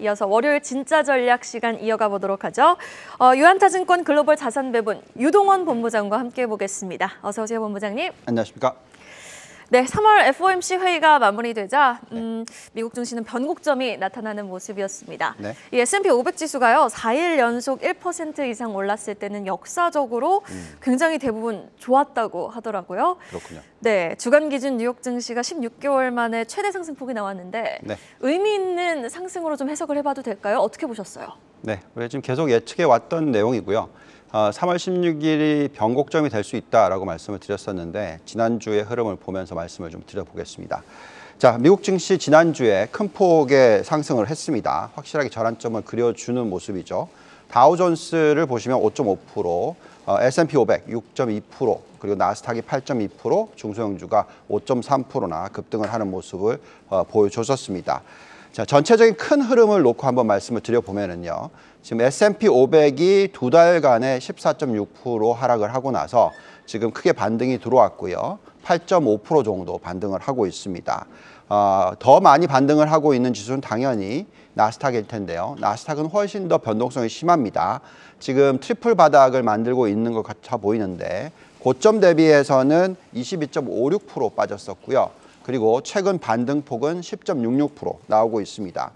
이어서 월요일 진짜 전략 시간 이어가 보도록 하죠. 어, 유한타증권 글로벌 자산 배분 유동원 본부장과 함께 보겠습니다. 어서 오세요, 본부장님. 안녕하십니까. 네, 3월 FOMC 회의가 마무리되자 네. 음, 미국 증시는 변곡점이 나타나는 모습이었습니다. 네. 이 S&P 500 지수가요. 4일 연속 1% 이상 올랐을 때는 역사적으로 음. 굉장히 대부분 좋았다고 하더라고요. 그렇군요. 네, 주간 기준 뉴욕 증시가 16개월 만에 최대 상승폭이 나왔는데 네. 의미 있는 상승으로 좀 해석을 해봐도 될까요? 어떻게 보셨어요? 네, 지금 계속 예측해 왔던 내용이고요. 어, 3월 16일이 변곡점이 될 수 있다라고 말씀을 드렸었는데 지난주의 흐름을 보면서 말씀을 좀 드려보겠습니다. 자, 미국 증시 지난주에 큰 폭의 상승을 했습니다. 확실하게 전환점을 그려주는 모습이죠. 다우존스를 보시면 5.5%, 어, S&P 500 6.2%, 그리고 나스닥이 8.2%, 중소형주가 5.3%나 급등을 하는 모습을 어, 보여줬었습니다. 자, 전체적인 큰 흐름을 놓고 한번 말씀을 드려보면은요. 지금 S&P 500이 두 달간에 14.6% 하락을 하고 나서 지금 크게 반등이 들어왔고요. 8.5% 정도 반등을 하고 있습니다. 어, 더 많이 반등을 하고 있는 지수는 당연히 나스닥일 텐데요. 나스닥은 훨씬 더 변동성이 심합니다. 지금 트리플 바닥을 만들고 있는 것 같아 보이는데 고점 대비해서는 22.56% 빠졌었고요. 그리고 최근 반등폭은 10.66% 나오고 있습니다.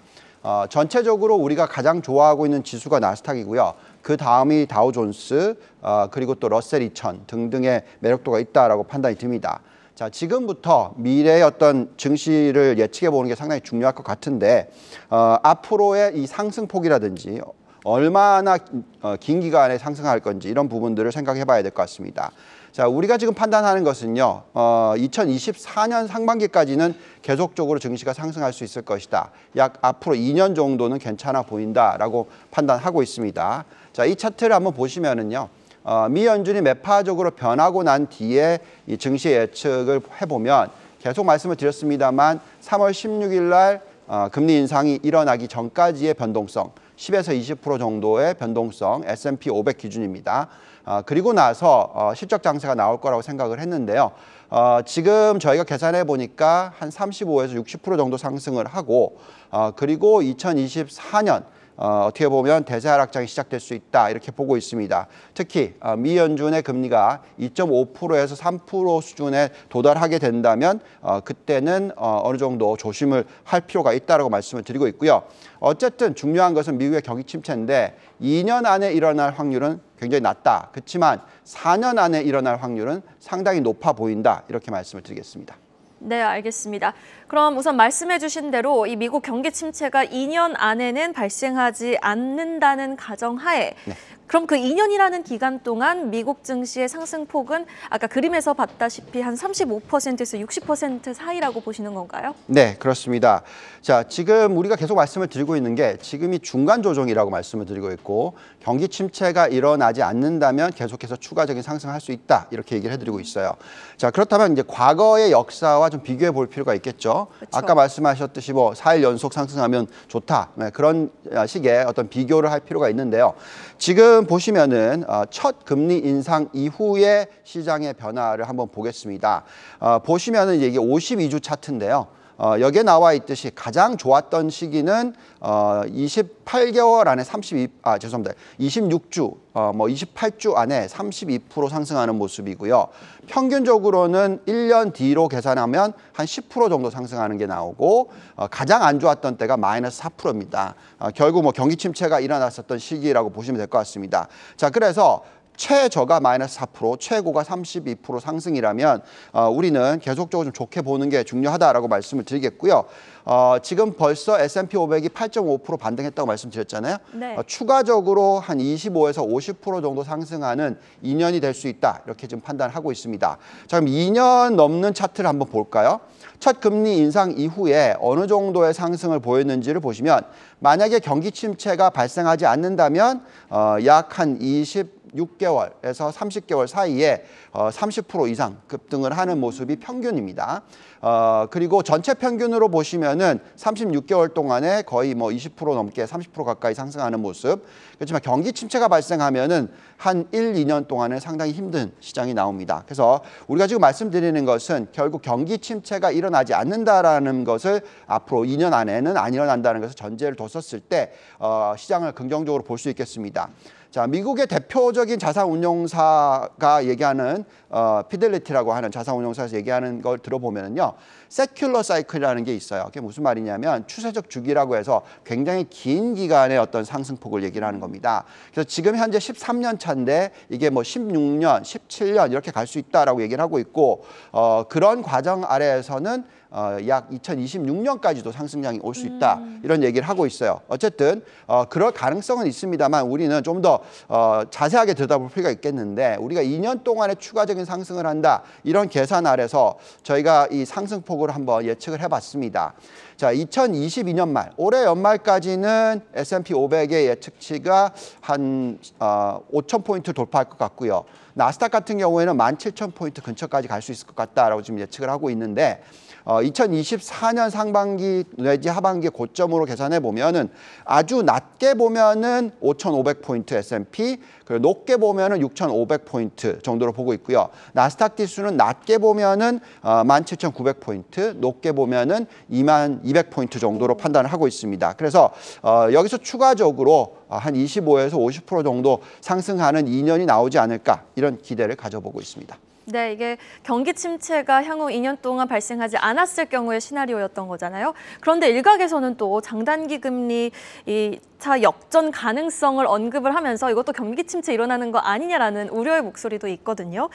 어, 전체적으로 우리가 가장 좋아하고 있는 지수가 나스닥이고요. 그 다음이 다우존스 어, 그리고 또 러셀 2000 등등의 매력도가 있다라고 판단이 듭니다. 자 지금부터 미래의 어떤 증시를 예측해 보는 게 상당히 중요할 것 같은데 어, 앞으로의 이 상승폭이라든지 얼마나 어, 긴 기간에 상승할 건지 이런 부분들을 생각해 봐야 될 것 같습니다. 자, 우리가 지금 판단하는 것은요. 어, 2024년 상반기까지는 계속적으로 증시가 상승할 수 있을 것이다. 약 앞으로 2년 정도는 괜찮아 보인다라고 판단하고 있습니다. 자, 이 차트를 한번 보시면은요. 어, 미 연준이 매파적으로 변하고 난 뒤에 이 증시 예측을 해보면 계속 말씀을 드렸습니다만 3월 16일 날 어, 금리 인상이 일어나기 전까지의 변동성 10에서 20% 정도의 변동성 S&P 500 기준입니다. 어, 그리고 나서 어, 실적 장세가 나올 거라고 생각을 했는데요. 어, 지금 저희가 계산해 보니까 한 35에서 60% 정도 상승을 하고 어, 그리고 2024년 어, 어떻게 보면 대세 하락장이 시작될 수 있다 이렇게 보고 있습니다. 특히 어, 미연준의 금리가 2.5%에서 3% 수준에 도달하게 된다면 어, 그때는 어, 어느 정도 조심을 할 필요가 있다고 말씀을 드리고 있고요. 어쨌든 중요한 것은 미국의 경기 침체인데 2년 안에 일어날 확률은 굉장히 낮다. 그렇지만 4년 안에 일어날 확률은 상당히 높아 보인다. 이렇게 말씀을 드리겠습니다. 네, 알겠습니다. 그럼 우선 말씀해 주신 대로 이 미국 경기 침체가 2년 안에는 발생하지 않는다는 가정하에 네. 그럼 그 2년이라는 기간 동안 미국 증시의 상승폭은 아까 그림에서 봤다시피 한 35%에서 60% 사이라고 보시는 건가요? 네, 그렇습니다. 자, 지금 우리가 계속 말씀을 드리고 있는 게 지금이 중간 조정이라고 말씀을 드리고 있고 경기 침체가 일어나지 않는다면 계속해서 추가적인 상승할 수 있다 이렇게 얘기를 해드리고 있어요. 자, 그렇다면 이제 과거의 역사와 좀 비교해 볼 필요가 있겠죠. 그쵸. 그렇죠. 아까 말씀하셨듯이 뭐 4일 연속 상승하면 좋다 네, 그런 아, 식의 어떤 비교를 할 필요가 있는데요. 지금 지금 보시면은 아, 첫 금리 인상 이후의 시장의 변화를 한번 보겠습니다. 아, 보시면은 이게 52주 차트인데요. 어, 여기에 나와 있듯이 가장 좋았던 시기는 어, 28개월 안에 32, 아, 죄송합니다. 26주, 어, 뭐 28주 안에 32% 상승하는 모습이고요. 평균적으로는 1년 뒤로 계산하면 한 10% 정도 상승하는 게 나오고, 어, 가장 안 좋았던 때가 마이너스 4%입니다. 어, 결국 뭐 경기 침체가 일어났었던 시기라고 보시면 될 것 같습니다. 자, 그래서 최저가 마이너스 4%, 최고가 32% 상승이라면 어, 우리는 계속적으로 좀 좋게 보는 게 중요하다라고 말씀을 드리겠고요. 어, 지금 벌써 S&P 500이 8.5% 반등했다고 말씀드렸잖아요. 네. 어, 추가적으로 한 25에서 50% 정도 상승하는 2년이 될 수 있다. 이렇게 지금 판단하고 있습니다. 자, 그럼 2년 넘는 차트를 한번 볼까요? 첫 금리 인상 이후에 어느 정도의 상승을 보였는지를 보시면 만약에 경기 침체가 발생하지 않는다면 어, 약한 20, 6개월에서 30개월 사이에 어, 30% 이상 급등을 하는 모습이 평균입니다. 어, 그리고 전체 평균으로 보시면은 36개월 동안에 거의 뭐20% 넘게 30% 가까이 상승하는 모습. 그렇지만 경기 침체가 발생하면은 한 1, 2년 동안은 상당히 힘든 시장이 나옵니다. 그래서 우리가 지금 말씀드리는 것은 결국 경기 침체가 일어나지 않는다라는 것을 앞으로 2년 안에는 안 일어난다는 것을 전제를 뒀었을 때 어, 시장을 긍정적으로 볼 수 있겠습니다. 자, 미국의 대표적인 자산운용사가 얘기하는 어, 피델리티라고 하는 자산운용사에서 얘기하는 걸 들어보면요. 세큘러 사이클이라는 게 있어요. 그게 무슨 말이냐면 추세적 주기라고 해서 굉장히 긴 기간의 어떤 상승폭을 얘기를 하는 겁니다. 그래서 지금 현재 13년 차인데 이게 뭐 16년, 17년 이렇게 갈 수 있다라고 얘기를 하고 있고 어, 그런 과정 아래에서는 어, 약 2026년까지도 상승량이 올 수 있다 음. 이런 얘기를 하고 있어요. 어쨌든 어, 그럴 가능성은 있습니다만 우리는 좀 더 어, 자세하게 들여다볼 필요가 있겠는데 우리가 2년 동안에 추가적인 상승을 한다 이런 계산 아래서 저희가 이 상승폭을 전으로 한번 예측을 해봤습니다. 자, 2022년 말, 올해 연말까지는 S&P 500의 예측치가 한 어, 5,000포인트 돌파할 것 같고요. 나스닥 같은 경우에는 17,000포인트 근처까지 갈 수 있을 것 같다라고 지금 예측을 하고 있는데 어, 2024년 상반기 내지 하반기 고점으로 계산해 보면은 아주 낮게 보면은 5,500포인트 S&P 그리고 높게 보면은 6,500포인트 정도로 보고 있고요. 나스닥 지수는 낮게 보면은 어, 17,900포인트, 높게 보면은 2,200포인트 정도로 판단을 하고 있습니다. 그래서 어, 여기서 추가적으로 어, 한 25에서 50% 정도 상승하는 2년이 나오지 않을까 이런 기대를 가져보고 있습니다. 네, 이게 경기 침체가 향후 2년 동안 발생하지 않았을 경우의 시나리오였던 거잖아요. 그런데 일각에서는 또 장단기 금리 이차 역전 가능성을 언급을 하면서 이것도 경기 침체 일어나는 거 아니냐라는 우려의 목소리도 있거든요.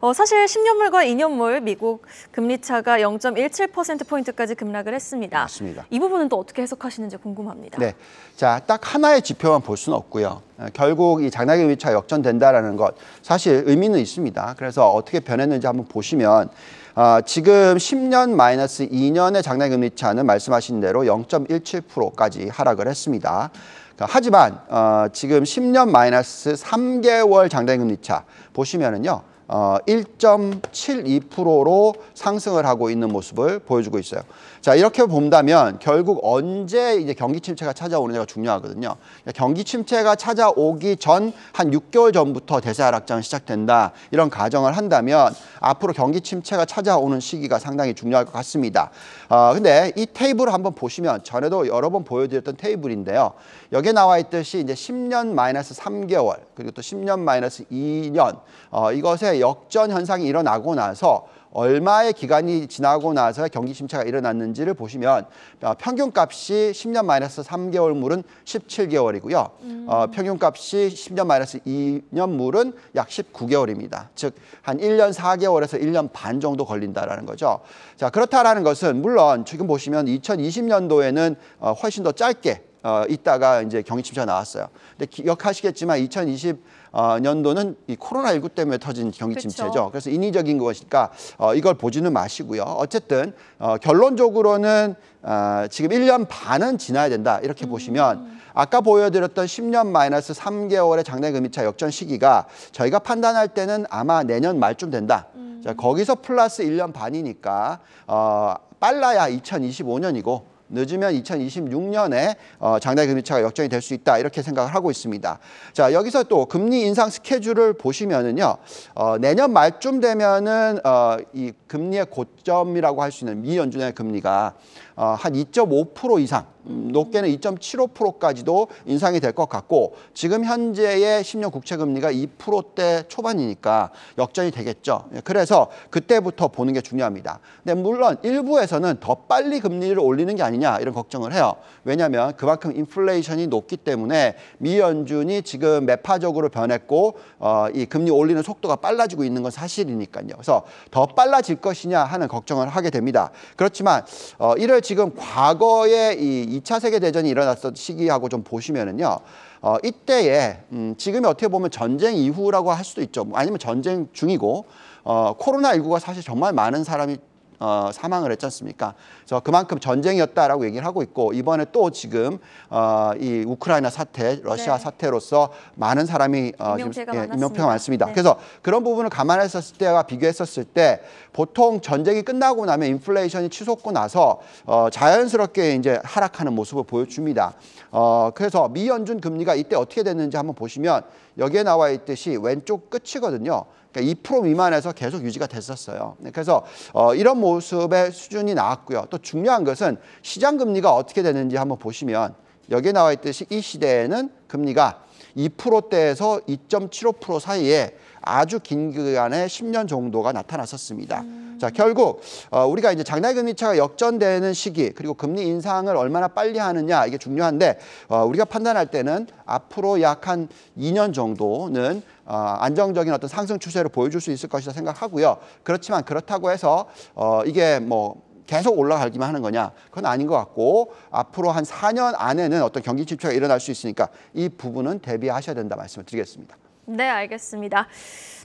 어, 사실 10년물과 2년물 미국 금리 차가 0.17% 포인트까지 급락을 했습니다. 맞습니다. 이 부분은 또 어떻게 해석하시는지 궁금합니다. 네, 자딱 하나의 지표만 볼 수는 없고요. 어, 결국 이 장락의 위치가 역전된다라는 것 사실 의미는 있습니다. 그래서 어떻게 변했는지 한번 보시면 아, 지금 10년 마이너스 2년의 장난금리차는 말씀하신 대로 0.17%까지 하락을 했습니다. 그러니까 하지만 어, 지금 10년 마이너스 3개월 장단금리차 보시면은요. 어, 1.72%로 상승을 하고 있는 모습을 보여주고 있어요. 자, 이렇게 본다면 결국 언제 이제 경기 침체가 찾아오느냐가 중요하거든요. 경기 침체가 찾아오기 전 한 6개월 전부터 대세 하락장이 시작된다. 이런 가정을 한다면 앞으로 경기 침체가 찾아오는 시기가 상당히 중요할 것 같습니다. 어, 근데 이 테이블을 한번 보시면 전에도 여러 번 보여드렸던 테이블인데요. 여기에 나와 있듯이 이제 10년 마이너스 3개월 그리고 또 10년 마이너스 2년 어, 이것에 역전 현상이 일어나고 나서 얼마의 기간이 지나고 나서 경기 침체가 일어났는지를 보시면 어, 평균값이 10년 마이너스 3개월 물은 17개월이고요. 음. 어, 평균값이 10년 마이너스 2년 물은 약 19개월입니다. 즉 한 1년 4개월에서 1년 반 정도 걸린다라는 거죠. 자 그렇다라는 것은 물론 지금 보시면 2020년도에는 어, 훨씬 더 짧게 어, 있다가 이제 경기 침체가 나왔어요. 근데 기억하시겠지만 2020년도는 이 코로나19 때문에 터진 경기 그쵸. 침체죠. 그래서 인위적인 것이니까 어, 이걸 보지는 마시고요. 어쨌든 어, 결론적으로는 어, 지금 1년 반은 지나야 된다. 이렇게 음. 보시면 아까 보여드렸던 10년 마이너스 3개월의 장래금리차 역전 시기가 저희가 판단할 때는 아마 내년 말쯤 된다. 음. 자, 거기서 플러스 1년 반이니까 어, 빨라야 2025년이고 늦으면 2026년에 어, 장대 금리차가 역전이 될 수 있다 이렇게 생각을 하고 있습니다. 자 여기서 또 금리 인상 스케줄을 보시면은요 어, 내년 말쯤 되면은 어, 이 금리의 고점이라고 할 수 있는 미 연준의 금리가 어, 한2.5% 이상, 음, 높게는 2.75%까지도 인상이 될 것 같고 지금 현재의 10년 국채 금리가 2%대 초반이니까 역전이 되겠죠. 예, 그래서 그때부터 보는 게 중요합니다. 근데 물론 일부에서는 더 빨리 금리를 올리는 게 아니냐 이런 걱정을 해요. 왜냐하면 그만큼 인플레이션이 높기 때문에 미 연준이 지금 매파적으로 변했고 어, 이 금리 올리는 속도가 빨라지고 있는 건 사실이니까요. 그래서 더 빨라질 것이냐 하는 걱정을 하게 됩니다. 그렇지만 어, 이를 지금 과거에 이 2차 세계대전이 일어났던 시기하고 좀 보시면은요. 어, 이때에, 음, 지금 어떻게 보면 전쟁 이후라고 할 수도 있죠. 뭐 아니면 전쟁 중이고, 어, 코로나19가 사실 정말 많은 사람이 어, 사망을 했지 않습니까? 그래서 그만큼 전쟁이었다라고 얘기를 하고 있고 이번에 또 지금 어, 이 우크라이나 사태, 러시아 네. 사태로서 많은 사람이 어, 임명패가, 지금, 예, 임명패가 많습니다. 네. 그래서 그런 부분을 감안했었을 때와 비교했었을 때 보통 전쟁이 끝나고 나면 인플레이션이 치솟고 나서 어, 자연스럽게 이제 하락하는 모습을 보여줍니다. 어, 그래서 미연준 금리가 이때 어떻게 됐는지 한번 보시면 여기에 나와 있듯이 왼쪽 끝이거든요. 그러니까 2% 미만에서 계속 유지가 됐었어요. 네, 그래서 어, 이런 모습의 수준이 나왔고요. 또 중요한 것은 시장 금리가 어떻게 되는지 한번 보시면 여기에 나와 있듯이 이 시대에는 금리가 2%대에서 2.75% 사이에 아주 긴 기간에 10년 정도가 나타났었습니다. 음. 자, 결국 어, 우리가 이제 장단 금리 차가 역전되는 시기 그리고 금리 인상을 얼마나 빨리 하느냐 이게 중요한데 어, 우리가 판단할 때는 앞으로 약 한 2년 정도는 어, 안정적인 어떤 상승 추세를 보여줄 수 있을 것이다 생각하고요. 그렇지만 그렇다고 해서 어, 이게 뭐 계속 올라가기만 하는 거냐 그건 아닌 것 같고 앞으로 한 4년 안에는 어떤 경기 침체가 일어날 수 있으니까 이 부분은 대비하셔야 된다 말씀을 드리겠습니다. 네, 알겠습니다.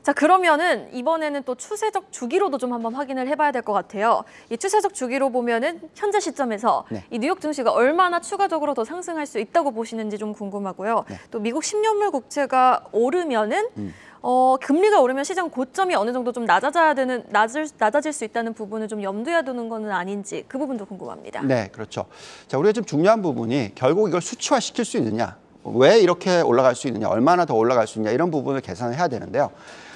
자, 그러면은 이번에는 또 추세적 주기로도 좀 한번 확인을 해봐야 될 것 같아요. 이 추세적 주기로 보면은 현재 시점에서 네. 이 뉴욕 증시가 얼마나 추가적으로 더 상승할 수 있다고 보시는지 좀 궁금하고요. 네. 또 미국 10년물 국채가 오르면은 음. 어, 금리가 오르면 시장 고점이 어느 정도 좀 낮아져야 되는 낮을, 낮아질 수 있다는 부분을 좀 염두에 두는 거는 아닌지 그 부분도 궁금합니다. 네, 그렇죠. 자, 우리가 좀 중요한 부분이 결국 이걸 수치화시킬 수 있느냐 왜 이렇게 올라갈 수 있느냐, 얼마나 더 올라갈 수 있냐 이런 부분을 계산을 해야 되는데요.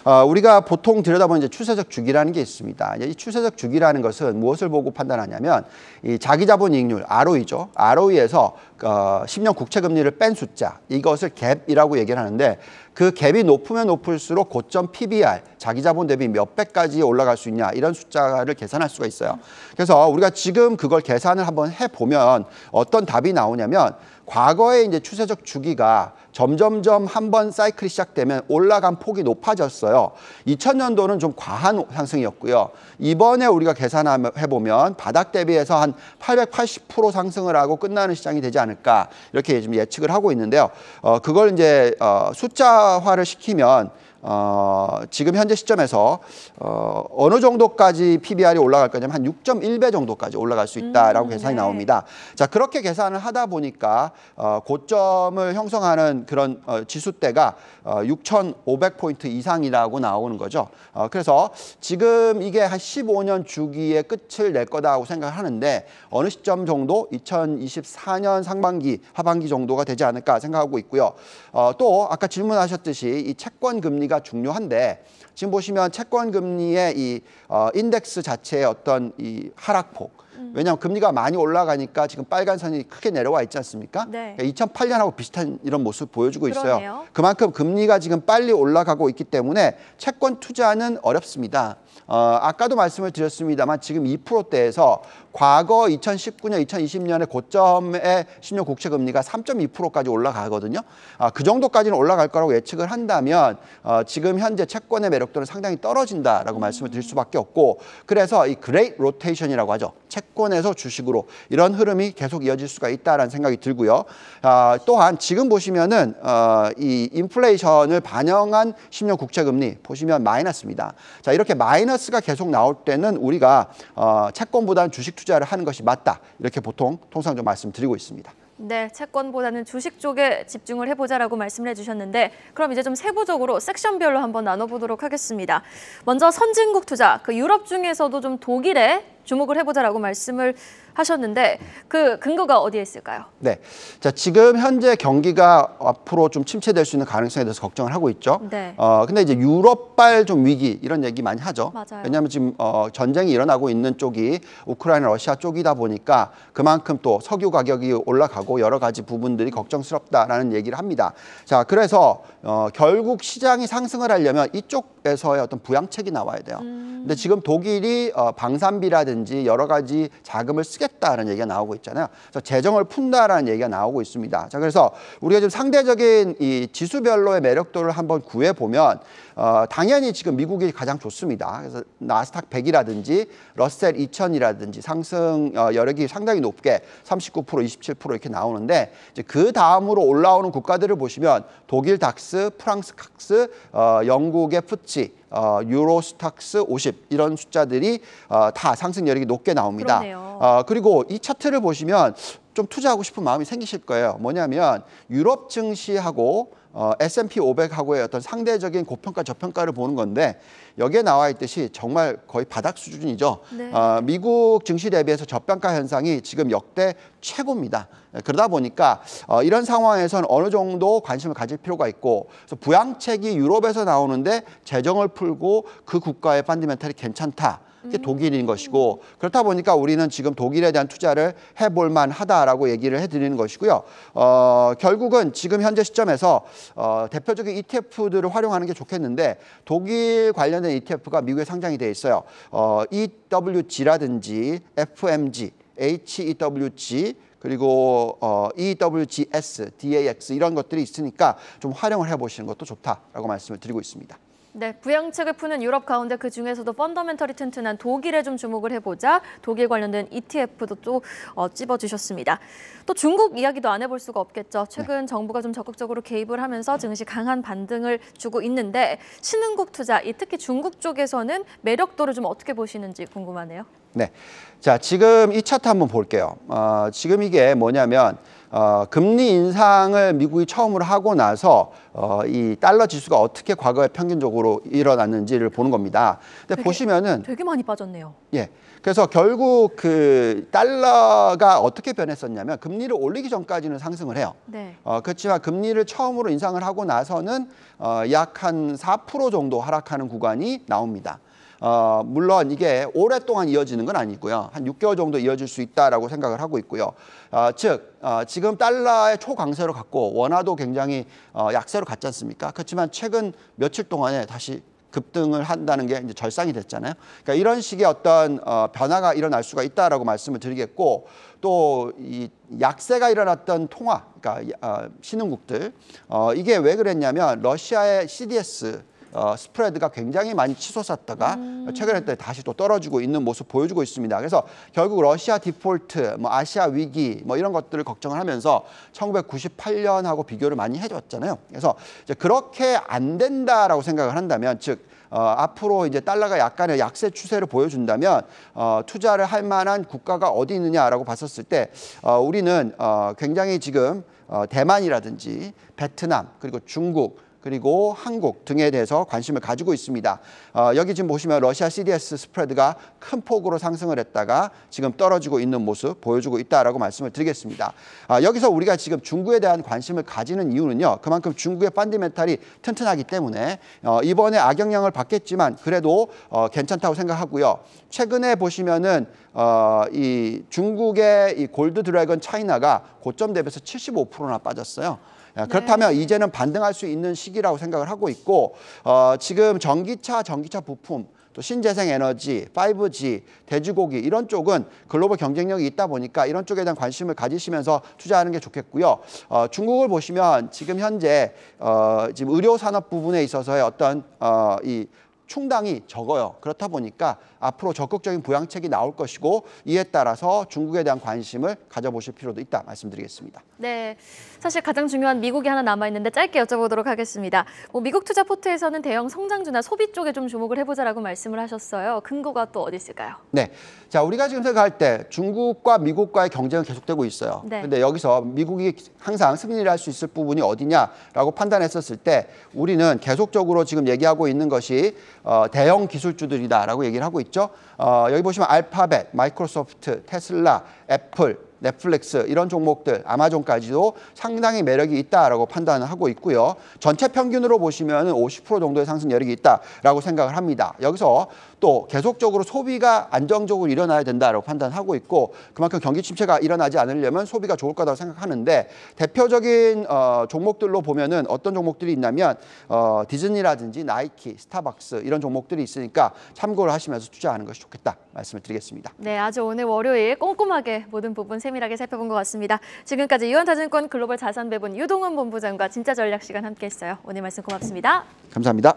어, 우리가 보통 들여다보는 이제 추세적 주기라는 게 있습니다. 이 추세적 주기라는 것은 무엇을 보고 판단하냐면 이 자기자본이익률 ROE죠. ROE에서 어, 10년 국채금리를 뺀 숫자 이것을 갭이라고 얘기를 하는데 그 갭이 높으면 높을수록 고점 PBR 자기자본 대비 몇 배까지 올라갈 수 있냐 이런 숫자를 계산할 수가 있어요. 그래서 우리가 지금 그걸 계산을 한번 해보면 어떤 답이 나오냐면 과거의 이제 추세적 주기가 점점점 한 번 사이클이 시작되면 올라간 폭이 높아졌어요. 2000년도는 좀 과한 상승이었고요. 이번에 우리가 계산해 보면 바닥 대비해서 한 880% 상승을 하고 끝나는 시장이 되지 않을까 이렇게 지금 예측을 하고 있는데요. 어, 그걸 이제 어, 숫자화를 시키면 어, 지금 현재 시점에서 어, 어느 정도까지 PBR이 올라갈 거냐면 한 6.1배 정도까지 올라갈 수 있다라고 음, 계산이 네. 나옵니다. 자 그렇게 계산을 하다 보니까 어, 고점을 형성하는 그런 어, 지수대가 어, 6,500포인트 이상이라고 나오는 거죠. 어, 그래서 지금 이게 한 15년 주기의 끝을 낼 거다고 생각을 하는데 어느 시점 정도 2024년 상반기, 하반기 정도가 되지 않을까 생각하고 있고요. 어, 또 아까 질문하셨듯이 이 채권 금리가 의미가 중요한데 지금 보시면 채권 금리의 이 어, 인덱스 자체의 어떤 이 하락폭 왜냐하면 금리가 많이 올라가니까 지금 빨간 선이 크게 내려와 있지 않습니까? 네. 그러니까 2008년하고 비슷한 이런 모습 보여주고 그러네요. 있어요. 그만큼 금리가 지금 빨리 올라가고 있기 때문에 채권 투자는 어렵습니다. 어, 아까도 말씀을 드렸습니다만 지금 2%대에서 과거 2019년, 2020년의 고점에 10년 국채 금리가 3.2%까지 올라가거든요. 아, 그 정도까지는 올라갈 거라고 예측을 한다면 어, 지금 현재 채권의 매력도는 상당히 떨어진다라고 음. 말씀을 드릴 음. 수밖에 없고 그래서 이 그레이트 로테이션이라고 하죠. 채권 채권에서 주식으로 이런 흐름이 계속 이어질 수가 있다라는 생각이 들고요. 아, 또한 지금 보시면은 어, 이 인플레이션을 반영한 10년 국채 금리 보시면 마이너스입니다. 자, 이렇게 마이너스가 계속 나올 때는 우리가 어, 채권보다는 주식 투자를 하는 것이 맞다. 이렇게 보통 통상좀 말씀드리고 있습니다. 네, 채권보다는 주식 쪽에 집중을 해보자라고 말씀을 해주셨는데 그럼 이제 좀 세부적으로 섹션별로 한번 나눠보도록 하겠습니다. 먼저 선진국 투자, 그 유럽 중에서도 좀 독일의 주목을 해보자라고 말씀을 하셨는데 그 근거가 어디에 있을까요? 네, 자 지금 현재 경기가 앞으로 좀 침체될 수 있는 가능성에 대해서 걱정을 하고 있죠. 네. 어 근데 이제 유럽발 좀 위기 이런 얘기 많이 하죠. 맞아요. 왜냐하면 지금 어, 전쟁이 일어나고 있는 쪽이 우크라이나 러시아 쪽이다 보니까 그만큼 또 석유 가격이 올라가고 여러 가지 부분들이 걱정스럽다라는 얘기를 합니다. 자 그래서 어, 결국 시장이 상승을 하려면 이쪽에서의 어떤 부양책이 나와야 돼요. 음... 근데 지금 독일이 어, 방산비라든지 한다든지 여러 가지 자금을 쓰겠다는 얘기가 나오고 있잖아요. 그래서 재정을 푼다라는 얘기가 나오고 있습니다. 자, 그래서 우리가 좀 상대적인 이 지수별로의 매력도를 한번 구해 보면 어, 당연히 지금 미국이 가장 좋습니다. 그래서 나스닥 100이라든지 러셀 2000이라든지 상승 어, 여력이 상당히 높게 39% 27% 이렇게 나오는데 이제 그 다음으로 올라오는 국가들을 보시면 독일 닥스, 프랑스 닥스, 어, 영국의 푸치 어, 유로스탁스 50 이런 숫자들이 어, 다 상승 여력이 높게 나옵니다. 어, 그리고 이 차트를 보시면 좀 투자하고 싶은 마음이 생기실 거예요. 뭐냐면 유럽 증시하고 어, S&P 500하고의 어떤 상대적인 고평가 저평가를 보는 건데 여기에 나와 있듯이 정말 거의 바닥 수준이죠. 네. 어, 미국 증시 대비해서 저평가 현상이 지금 역대 최고입니다. 예, 그러다 보니까 어, 이런 상황에서는 어느 정도 관심을 가질 필요가 있고 그래서 부양책이 유럽에서 나오는데 재정을 풀고 그 국가의 펀디멘탈이 괜찮다. 이게 독일인 것이고 그렇다 보니까 우리는 지금 독일에 대한 투자를 해볼 만하다라고 얘기를 해드리는 것이고요. 어, 결국은 지금 현재 시점에서 어, 대표적인 ETF들을 활용하는 게 좋겠는데 독일 관련된 ETF가 미국에 상장이 돼 있어요. 어, EWG라든지 FMG, HEWG 그리고 어, EWGS, DAX 이런 것들이 있으니까 좀 활용을 해보시는 것도 좋다라고 말씀을 드리고 있습니다. 네, 부양책을 푸는 유럽 가운데 그 중에서도 펀더멘털이 튼튼한 독일에 좀 주목을 해보자 독일 관련된 ETF도 또 어, 찝어주셨습니다. 또 중국 이야기도 안 해볼 수가 없겠죠. 네. 최근 네. 정부가 좀 적극적으로 개입을 하면서 증시 강한 반등을 주고 있는데 신흥국 투자, 이 특히 중국 쪽에서는 매력도를 좀 어떻게 보시는지 궁금하네요. 네, 자 지금 이 차트 한번 볼게요. 어, 지금 이게 뭐냐면 어, 금리 인상을 미국이 처음으로 하고 나서 어, 이 달러 지수가 어떻게 과거에 평균적으로 일어났는지를 보는 겁니다. 근데 되게, 보시면은 되게 많이 빠졌네요. 예. 그래서 결국 그 달러가 어떻게 변했었냐면 금리를 올리기 전까지는 상승을 해요. 네. 어, 그렇지만 금리를 처음으로 인상을 하고 나서는 어, 약한4% 정도 하락하는 구간이 나옵니다. 어, 물론 이게 오랫동안 이어지는 건 아니고요. 한 6개월 정도 이어질 수 있다라고 생각을 하고 있고요. 어, 즉 어, 지금 달러의 초강세로 갔고 원화도 굉장히 어, 약세로 갔지 않습니까? 그렇지만 최근 며칠 동안에 다시 급등을 한다는 게 이제 절상이 됐잖아요. 그러니까 이런 식의 어떤 어, 변화가 일어날 수가 있다라고 말씀을 드리겠고 또 이 약세가 일어났던 통화, 그러니까 어, 신흥국들 어, 이게 왜 그랬냐면 러시아의 CDS 어, 스프레드가 굉장히 많이 치솟았다가 음. 최근에 또 다시 또 떨어지고 있는 모습 보여주고 있습니다. 그래서 결국 러시아 디폴트, 뭐 아시아 위기 뭐 이런 것들을 걱정을 하면서 1998년하고 비교를 많이 해줬잖아요. 그래서 이제 그렇게 안 된다라고 생각을 한다면 즉 어, 앞으로 이제 달러가 약간의 약세 추세를 보여준다면 어, 투자를 할 만한 국가가 어디 있느냐라고 봤었을 때 어, 우리는 어, 굉장히 지금 어, 대만이라든지 베트남 그리고 중국 그리고 한국 등에 대해서 관심을 가지고 있습니다. 어, 여기 지금 보시면 러시아 CDS 스프레드가 큰 폭으로 상승을 했다가 지금 떨어지고 있는 모습 보여주고 있다라 말씀을 드리겠습니다. 아, 여기서 우리가 지금 중국에 대한 관심을 가지는 이유는요. 그만큼 중국의 펀디멘탈이 튼튼하기 때문에 어, 이번에 악영향을 받겠지만 그래도 어, 괜찮다고 생각하고요. 최근에 보시면은 어, 이 중국의 이 골드 드래건 차이나가 고점 대비해서 75%나 빠졌어요. 아, 네. 그렇다면 이제는 반등할 수 있는 시기라고 생각을 하고 있고 어, 지금 전기차, 전기차 부품 또 신재생 에너지, 5G, 돼지고기 이런 쪽은 글로벌 경쟁력이 있다 보니까 이런 쪽에 대한 관심을 가지시면서 투자하는 게 좋겠고요. 어, 중국을 보시면 지금 현재 어, 지금 의료 산업 부분에 있어서의 어떤 어, 이 충당이 적어요. 그렇다 보니까 앞으로 적극적인 부양책이 나올 것이고 이에 따라서 중국에 대한 관심을 가져보실 필요도 있다 말씀드리겠습니다. 네, 사실 가장 중요한 미국이 하나 남아있는데 짧게 여쭤보도록 하겠습니다. 뭐 미국 투자 포트에서는 대형 성장주나 소비 쪽에 좀 주목을 해보자라고 말씀을 하셨어요. 근거가 또 어디 있을까요? 네, 자 우리가 지금 생각할 때 중국과 미국과의 경쟁은 계속되고 있어요. 네. 근데 여기서 미국이 항상 승리를 할 수 있을 부분이 어디냐라고 판단했었을 때 우리는 계속적으로 지금 얘기하고 있는 것이 어, 대형 기술주들이다라고 얘기를 하고 있죠. 어, 여기 보시면 알파벳, 마이크로소프트, 테슬라, 애플, 넷플릭스 이런 종목들 아마존까지도 상당히 매력이 있다라고 판단 하고 있고요. 전체 평균으로 보시면 50% 정도의 상승 여력이 있다라고 생각을 합니다. 여기서 또 계속적으로 소비가 안정적으로 일어나야 된다라고 판단하고 있고 그만큼 경기 침체가 일어나지 않으려면 소비가 좋을 거라고 생각하는데 대표적인 어, 종목들로 보면은 어떤 종목들이 있냐면 어, 디즈니라든지 나이키, 스타벅스 이런 종목들이 있으니까 참고를 하시면서 투자하는 것이 좋겠다 말씀을 드리겠습니다. 네, 아주 오늘 월요일 꼼꼼하게 모든 부분 세밀하게 살펴본 것 같습니다. 지금까지 유원타증권 글로벌 자산배분 유동원 본부장과 진짜 전략 시간 함께했어요. 오늘 말씀 고맙습니다. 감사합니다.